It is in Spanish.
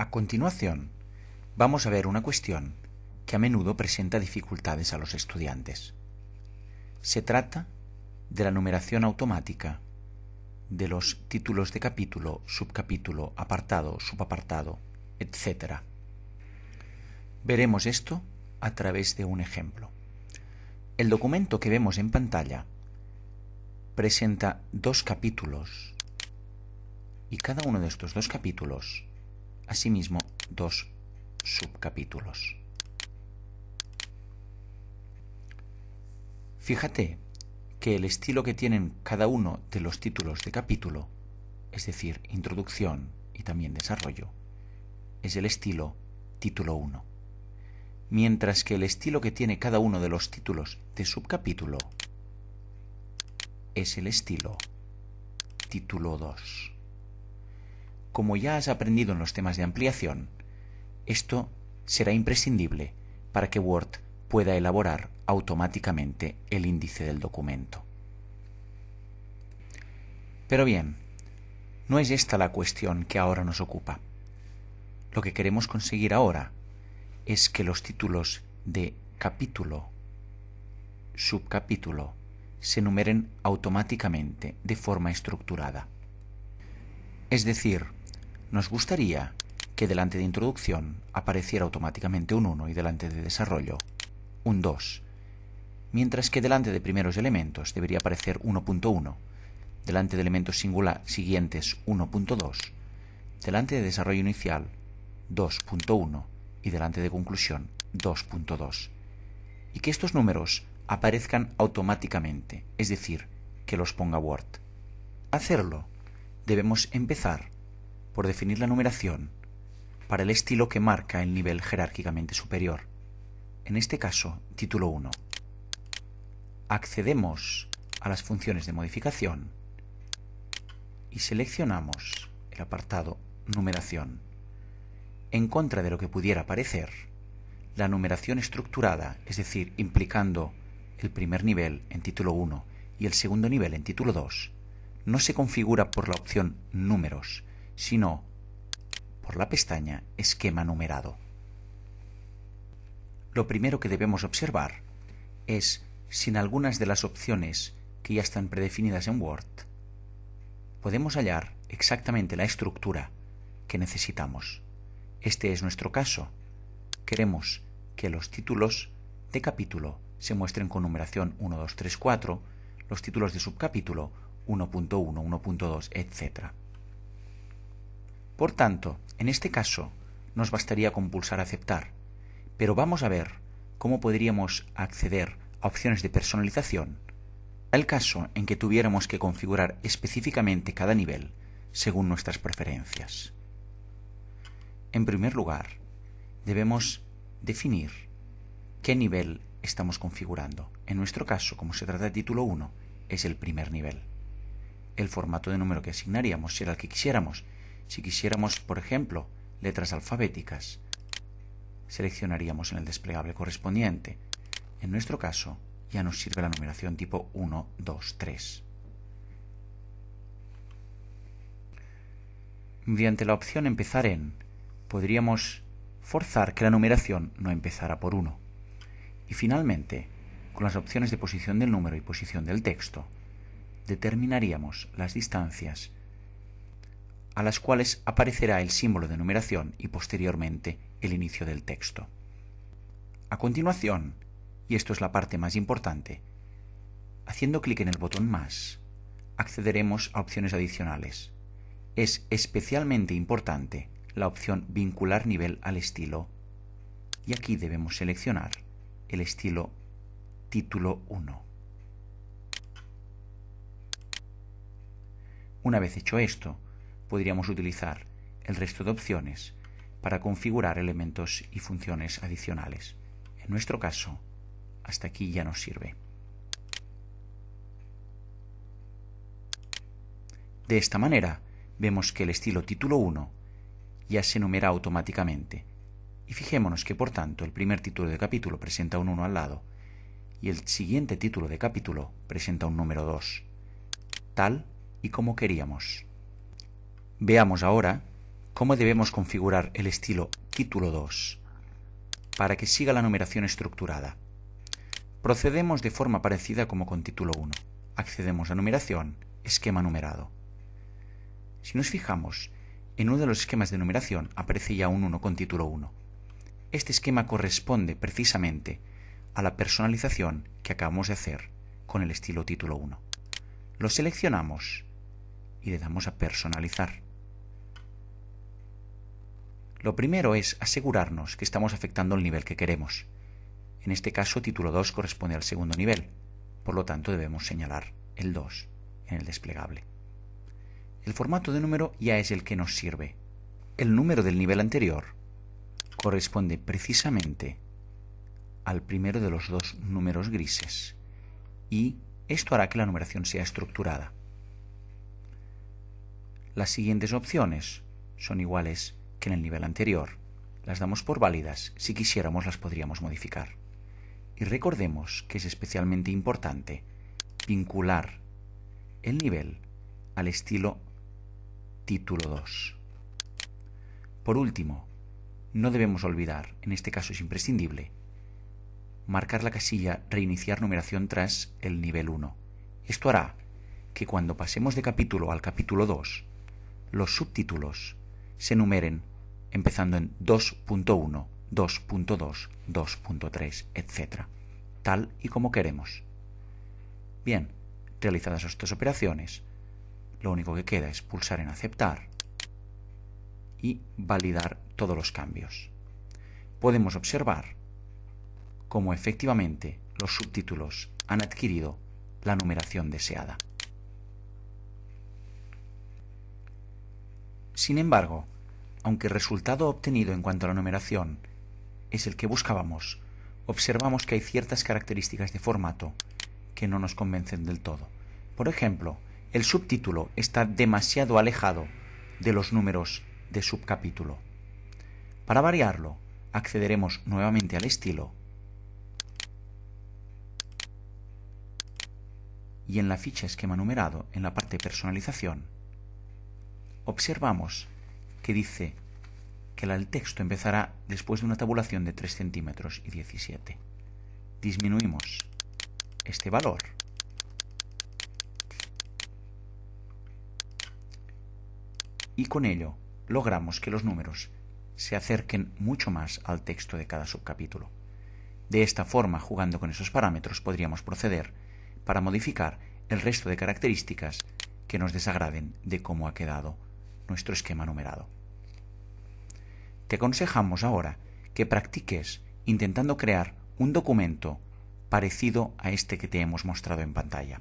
A continuación, vamos a ver una cuestión que a menudo presenta dificultades a los estudiantes. Se trata de la numeración automática de los títulos de capítulo, subcapítulo, apartado, subapartado, etc. Veremos esto a través de un ejemplo. El documento que vemos en pantalla presenta dos capítulos y cada uno de estos dos capítulos asimismo dos subcapítulos. Fíjate que el estilo que tienen cada uno de los títulos de capítulo, es decir, introducción y también desarrollo, es el estilo título 1, mientras que el estilo que tiene cada uno de los títulos de subcapítulo es el estilo título 2 como ya has aprendido en los temas de ampliación, esto será imprescindible para que Word pueda elaborar automáticamente el índice del documento. Pero bien, no es esta la cuestión que ahora nos ocupa. Lo que queremos conseguir ahora es que los títulos de capítulo, subcapítulo, se numeren automáticamente de forma estructurada. Es decir, nos gustaría que delante de introducción apareciera automáticamente un 1 y delante de desarrollo un 2, mientras que delante de primeros elementos debería aparecer 1.1, delante de elementos singular siguientes 1.2, delante de desarrollo inicial 2.1 y delante de conclusión 2.2. Y que estos números aparezcan automáticamente, es decir, que los ponga Word. Hacerlo, debemos empezar por definir la numeración para el estilo que marca el nivel jerárquicamente superior, en este caso título 1. Accedemos a las funciones de modificación y seleccionamos el apartado numeración. En contra de lo que pudiera parecer, la numeración estructurada, es decir, implicando el primer nivel en título 1 y el segundo nivel en título 2, no se configura por la opción números, sino por la pestaña Esquema numerado. Lo primero que debemos observar es sin algunas de las opciones que ya están predefinidas en Word podemos hallar exactamente la estructura que necesitamos. Este es nuestro caso. Queremos que los títulos de capítulo se muestren con numeración 1, 2, 3, 4, los títulos de subcapítulo 1.1, 1.2, etc. Por tanto, en este caso, nos bastaría con pulsar aceptar, pero vamos a ver cómo podríamos acceder a opciones de personalización al caso en que tuviéramos que configurar específicamente cada nivel según nuestras preferencias. En primer lugar, debemos definir qué nivel estamos configurando. En nuestro caso, como se trata de título 1, es el primer nivel. El formato de número que asignaríamos será el que quisiéramos, si quisiéramos, por ejemplo, letras alfabéticas, seleccionaríamos en el desplegable correspondiente. En nuestro caso, ya nos sirve la numeración tipo 1, 2, 3. Mediante la opción empezar en, podríamos forzar que la numeración no empezara por 1. Y finalmente, con las opciones de posición del número y posición del texto, determinaríamos las distancias a las cuales aparecerá el símbolo de numeración y posteriormente el inicio del texto. A continuación, y esto es la parte más importante, haciendo clic en el botón más, accederemos a opciones adicionales. Es especialmente importante la opción vincular nivel al estilo y aquí debemos seleccionar el estilo título 1. Una vez hecho esto, podríamos utilizar el resto de opciones para configurar elementos y funciones adicionales. En nuestro caso, hasta aquí ya nos sirve. De esta manera, vemos que el estilo título 1 ya se enumera automáticamente. Y fijémonos que, por tanto, el primer título de capítulo presenta un 1 al lado y el siguiente título de capítulo presenta un número 2, tal y como queríamos. Veamos ahora cómo debemos configurar el estilo título 2 para que siga la numeración estructurada. Procedemos de forma parecida como con título 1. Accedemos a numeración, esquema numerado. Si nos fijamos, en uno de los esquemas de numeración aparece ya un 1 con título 1. Este esquema corresponde precisamente a la personalización que acabamos de hacer con el estilo título 1. Lo seleccionamos y le damos a personalizar. Lo primero es asegurarnos que estamos afectando el nivel que queremos. En este caso, título 2 corresponde al segundo nivel, por lo tanto debemos señalar el 2 en el desplegable. El formato de número ya es el que nos sirve. El número del nivel anterior corresponde precisamente al primero de los dos números grises y esto hará que la numeración sea estructurada. Las siguientes opciones son iguales que en el nivel anterior, las damos por válidas, si quisiéramos las podríamos modificar. Y recordemos que es especialmente importante vincular el nivel al estilo título 2. Por último, no debemos olvidar, en este caso es imprescindible, marcar la casilla Reiniciar numeración tras el nivel 1. Esto hará que cuando pasemos de capítulo al capítulo 2, los subtítulos se numeren empezando en 2.1, 2.2, 2.3, etc., tal y como queremos. Bien, realizadas estas operaciones, lo único que queda es pulsar en aceptar y validar todos los cambios. Podemos observar cómo efectivamente los subtítulos han adquirido la numeración deseada. Sin embargo, aunque el resultado obtenido en cuanto a la numeración es el que buscábamos, observamos que hay ciertas características de formato que no nos convencen del todo. Por ejemplo, el subtítulo está demasiado alejado de los números de subcapítulo. Para variarlo, accederemos nuevamente al estilo y en la ficha esquema numerado, en la parte personalización, observamos que dice que el texto empezará después de una tabulación de 3 centímetros y 17. Disminuimos este valor y con ello logramos que los números se acerquen mucho más al texto de cada subcapítulo. De esta forma, jugando con esos parámetros, podríamos proceder para modificar el resto de características que nos desagraden de cómo ha quedado nuestro esquema numerado. Te aconsejamos ahora que practiques intentando crear un documento parecido a este que te hemos mostrado en pantalla.